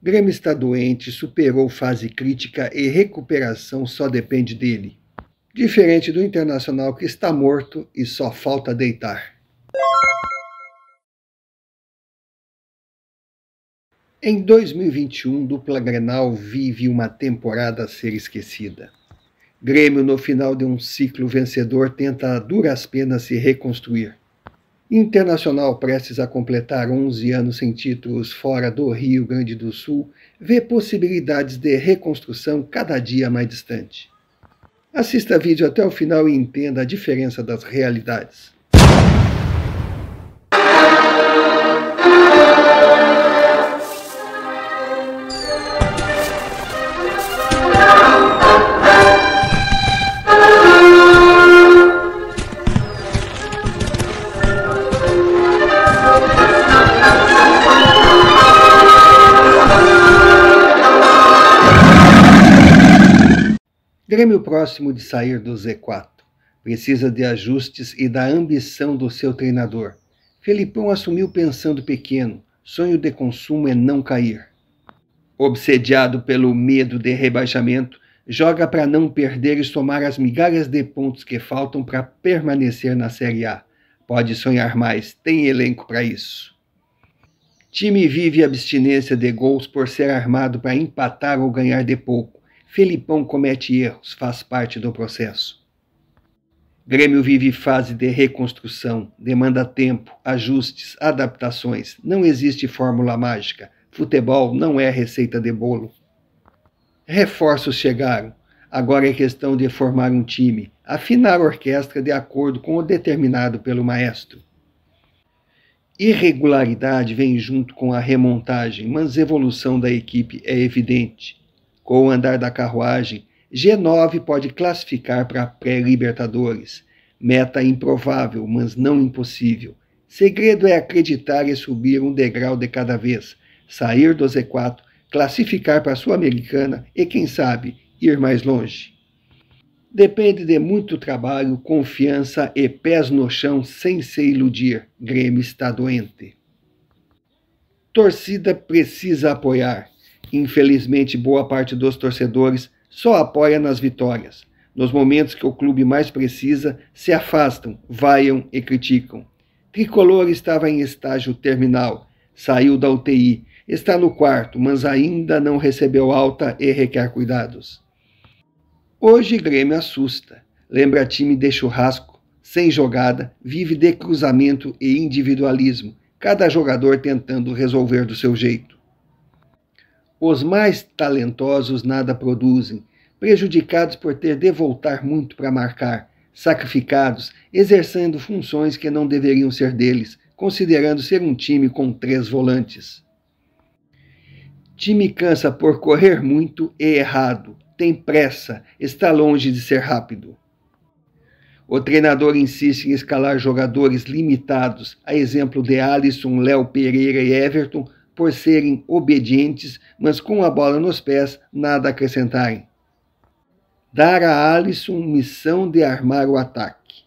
Grêmio está doente, superou fase crítica e recuperação só depende dele. Diferente do Internacional que está morto e só falta deitar. Em 2021, dupla Grenal vive uma temporada a ser esquecida. Grêmio, no final de um ciclo vencedor, tenta a duras penas se reconstruir. Internacional, prestes a completar 11 anos sem títulos fora do Rio Grande do Sul, vê possibilidades de reconstrução cada dia mais distante. Assista vídeo até o final e entenda a diferença das realidades. Grêmio próximo de sair do Z4. Precisa de ajustes e da ambição do seu treinador. Felipão assumiu pensando pequeno. Sonho de consumo é não cair. Obsediado pelo medo de rebaixamento, joga para não perder e somar as migalhas de pontos que faltam para permanecer na Série A. Pode sonhar mais, tem elenco para isso. Time vive abstinência de gols por ser armado para empatar ou ganhar de pouco Felipão comete erros, faz parte do processo. Grêmio vive fase de reconstrução, demanda tempo, ajustes, adaptações. Não existe fórmula mágica. Futebol não é receita de bolo. Reforços chegaram. Agora é questão de formar um time, afinar a orquestra de acordo com o determinado pelo maestro. Irregularidade vem junto com a remontagem, mas evolução da equipe é evidente. Com o andar da carruagem, G9 pode classificar para a pré-Libertadores. Meta improvável, mas não impossível. Segredo é acreditar e subir um degrau de cada vez, sair do Z4, classificar para a Sul-Americana e, quem sabe, ir mais longe. Depende de muito trabalho, confiança e pés no chão sem se iludir. Grêmio está doente. Torcida precisa apoiar. Infelizmente, boa parte dos torcedores só apoia nas vitórias. Nos momentos que o clube mais precisa, se afastam, vaiam e criticam. Tricolor estava em estágio terminal, saiu da UTI, está no quarto, mas ainda não recebeu alta e requer cuidados. Hoje Grêmio assusta, lembra time de churrasco, sem jogada, vive de cruzamento e individualismo, cada jogador tentando resolver do seu jeito. Os mais talentosos nada produzem, prejudicados por ter de voltar muito para marcar, sacrificados, exercendo funções que não deveriam ser deles, considerando ser um time com três volantes. Time cansa por correr muito e errado, tem pressa, está longe de ser rápido. O treinador insiste em escalar jogadores limitados, a exemplo de Alisson, Léo Pereira e Everton, por serem obedientes, mas com a bola nos pés, nada acrescentarem. Dar a Alisson missão de armar o ataque.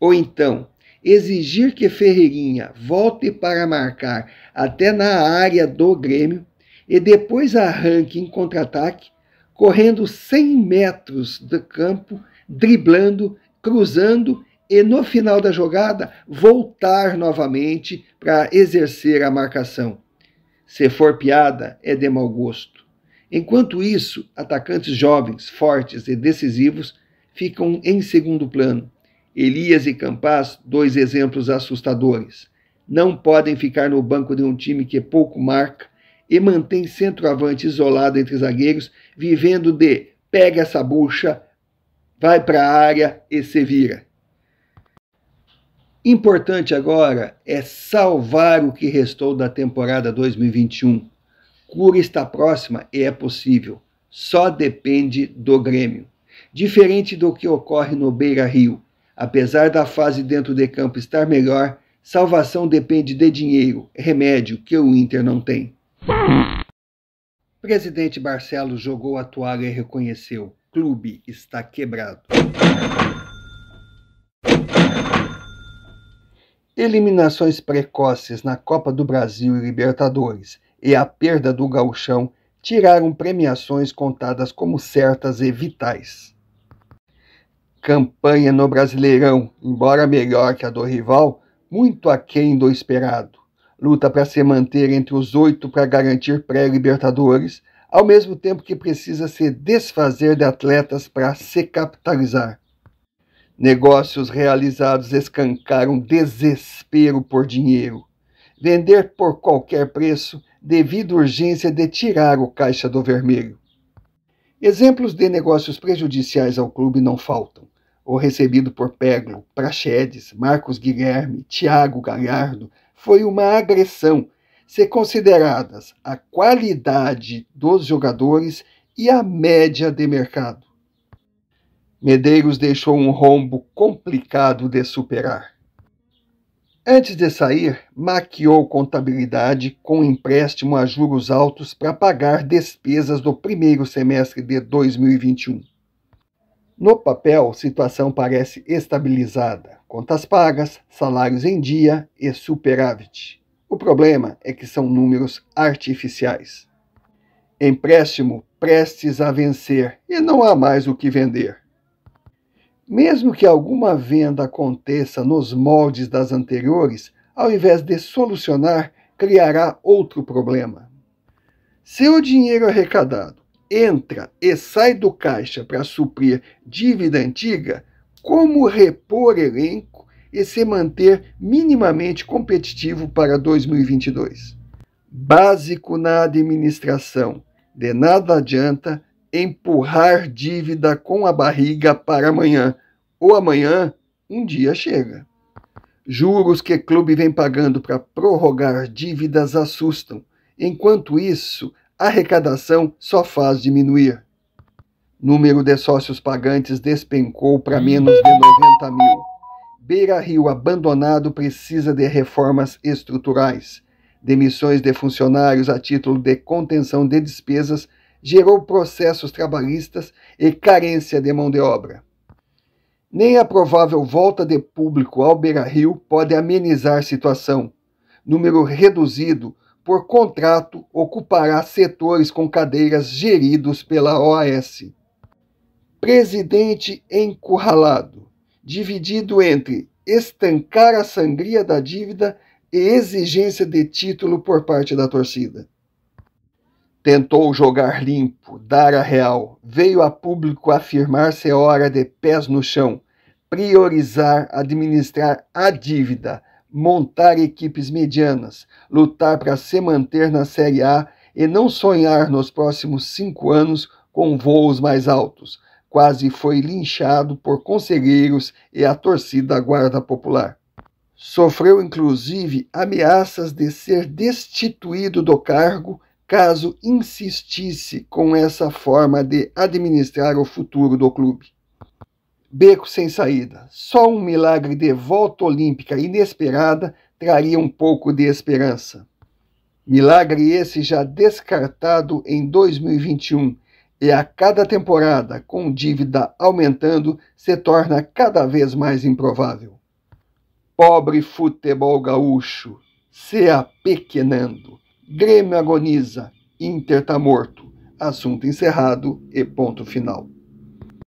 Ou então, exigir que Ferreirinha volte para marcar até na área do Grêmio e depois arranque em contra-ataque, correndo 100 metros do campo, driblando, cruzando e no final da jogada voltar novamente para exercer a marcação. Se for piada, é de mau gosto. Enquanto isso, atacantes jovens, fortes e decisivos ficam em segundo plano. Elias e Campaz, dois exemplos assustadores. Não podem ficar no banco de um time que pouco marca e mantém centroavante isolado entre zagueiros, vivendo de pega essa bucha, vai para a área e se vira. Importante agora é salvar o que restou da temporada 2021. Cura está próxima e é possível. Só depende do Grêmio. Diferente do que ocorre no Beira Rio, apesar da fase dentro de campo estar melhor, salvação depende de dinheiro, remédio que o Inter não tem. Presidente Barcelos jogou a toalha e reconheceu: clube está quebrado. eliminações precoces na Copa do Brasil e Libertadores e a perda do gauchão tiraram premiações contadas como certas e vitais. Campanha no Brasileirão, embora melhor que a do rival, muito aquém do esperado. Luta para se manter entre os oito para garantir pré-Libertadores, ao mesmo tempo que precisa se desfazer de atletas para se capitalizar. Negócios realizados escancaram desespero por dinheiro. Vender por qualquer preço, devido à urgência de tirar o caixa do vermelho. Exemplos de negócios prejudiciais ao clube não faltam. O recebido por Peglo, Praxedes, Marcos Guilherme, Tiago Galhardo foi uma agressão, se consideradas a qualidade dos jogadores e a média de mercado. Medeiros deixou um rombo complicado de superar. Antes de sair, maquiou contabilidade com empréstimo a juros altos para pagar despesas do primeiro semestre de 2021. No papel, situação parece estabilizada: contas pagas, salários em dia e superávit. O problema é que são números artificiais. Empréstimo prestes a vencer e não há mais o que vender. Mesmo que alguma venda aconteça nos moldes das anteriores, ao invés de solucionar, criará outro problema. Se o dinheiro arrecadado entra e sai do caixa para suprir dívida antiga, como repor elenco e se manter minimamente competitivo para 2022? Básico na administração, de nada adianta empurrar dívida com a barriga para amanhã, ou amanhã um dia chega. Juros que clube vem pagando para prorrogar dívidas assustam. Enquanto isso, a arrecadação só faz diminuir. Número de sócios pagantes despencou para menos de 90 mil. Beira Rio abandonado precisa de reformas estruturais. Demissões de funcionários a título de contenção de despesas gerou processos trabalhistas e carência de mão de obra. Nem a provável volta de público ao Beira-Rio pode amenizar a situação. Número reduzido por contrato ocupará setores com cadeiras geridos pela OAS. Presidente encurralado, dividido entre estancar a sangria da dívida e exigência de título por parte da torcida. Tentou jogar limpo, dar a real, veio a público afirmar ser hora de pés no chão, priorizar, administrar a dívida, montar equipes medianas, lutar para se manter na Série A e não sonhar nos próximos cinco anos com voos mais altos. Quase foi linchado por conselheiros e a torcida da Guarda Popular. Sofreu inclusive ameaças de ser destituído do cargo caso insistisse com essa forma de administrar o futuro do clube. Beco sem saída. Só um milagre de volta olímpica inesperada traria um pouco de esperança. Milagre esse já descartado em 2021 e a cada temporada, com dívida aumentando, se torna cada vez mais improvável. Pobre futebol gaúcho, se apequenando. Grêmio agoniza, Inter tá morto. Assunto encerrado e ponto final.